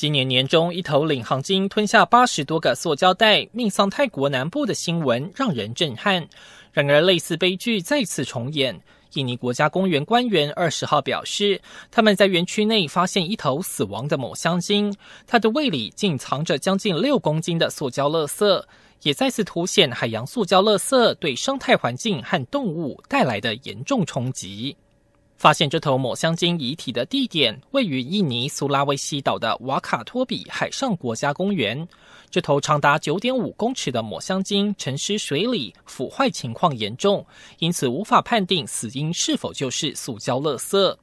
今年年中，一头领航鲸吞下八十多个塑胶袋，命丧泰国南部的新闻让人震撼。然而，类似悲剧再次重演。印尼国家公园官员二十号表示，他们在园区内发现一头死亡的抹香鲸，它的胃里竟藏着将近六公斤的塑胶垃圾，也再次凸显海洋塑胶垃圾对生态环境和动物带来的严重冲击。发现这头抹香鲸遗体的地点位于印尼苏拉威西岛的瓦卡托比海上国家公园。这头长达九点五公尺的抹香鲸沉尸水里，腐坏情况严重，因此无法判定死因是否就是塑胶垃圾。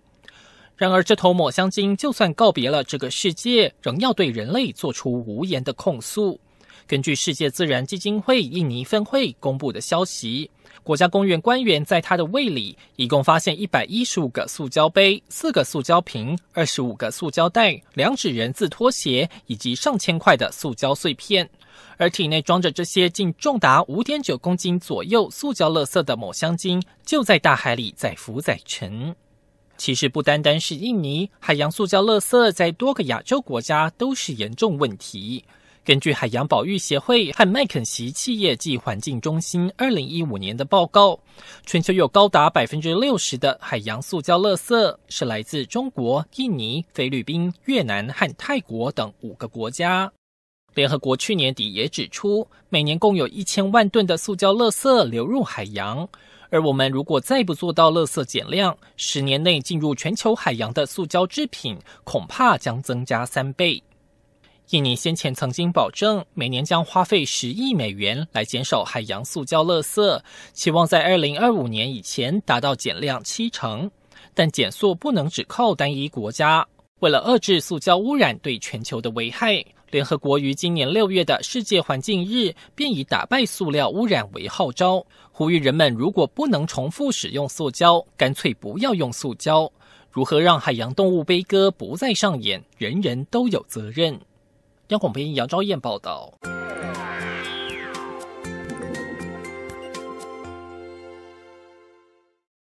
然而，这头抹香鲸就算告别了这个世界，仍要对人类做出无言的控诉。根据世界自然基金会印尼分会公布的消息，国家公园官员在他的胃里一共发现一百一十五个塑胶杯、四个塑胶瓶、二十五个塑胶袋、两指人字拖鞋以及上千块的塑胶碎片。而体内装着这些近重达五点九公斤左右塑胶垃圾的某香精，就在大海里载浮载沉。其实不单单是印尼，海洋塑胶垃圾在多个亚洲国家都是严重问题。根据海洋保育协会和麦肯锡企业及环境中心2015年的报告，全球有高达百分之六十的海洋塑胶垃圾是来自中国、印尼、菲律宾、越南和泰国等五个国家。联合国去年底也指出，每年共有一千万吨的塑胶垃圾流入海洋，而我们如果再不做到垃圾减量，十年内进入全球海洋的塑胶制品恐怕将增加三倍。印尼先前曾经保证，每年将花费十亿美元来减少海洋塑胶垃圾，期望在二零二五年以前达到减量七成。但减速不能只靠单一国家。为了遏制塑胶污染对全球的危害，联合国于今年六月的世界环境日便以“打败塑料污染”为号召，呼吁人们如果不能重复使用塑胶，干脆不要用塑胶。如何让海洋动物悲歌不再上演？人人都有责任。央广音杨昭燕报道。